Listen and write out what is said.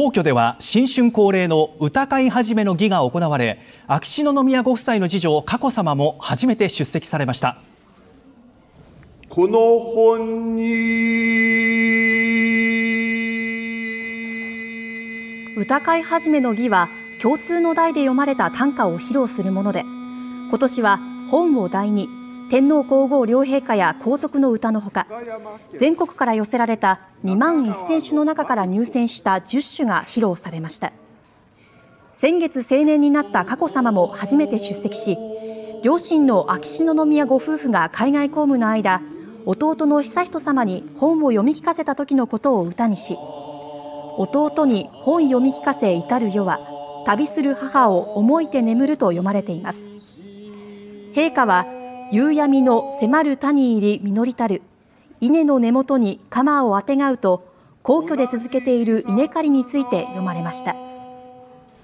皇居では新春恒例の歌会始の儀が行われ秋篠宮ご夫妻の次女佳子さまも初めて出席されましたこの本に歌会始の儀は共通の題で読まれた短歌を披露するもので今年は本を題に天皇皇后両陛下や皇族の歌のほか全国から寄せられた2万1000首の中から入選した10首が披露されました先月成年になった佳子さまも初めて出席し両親の秋篠宮ご夫婦が海外公務の間弟の悠仁さまに本を読み聞かせた時のことを歌にし弟に本読み聞かせ至る世は旅する母を思いて眠ると読まれています陛下は夕闇の迫る谷入り実りたる稲の根元に鎌をあてがうと皇居で続けている稲刈りについて読まれました。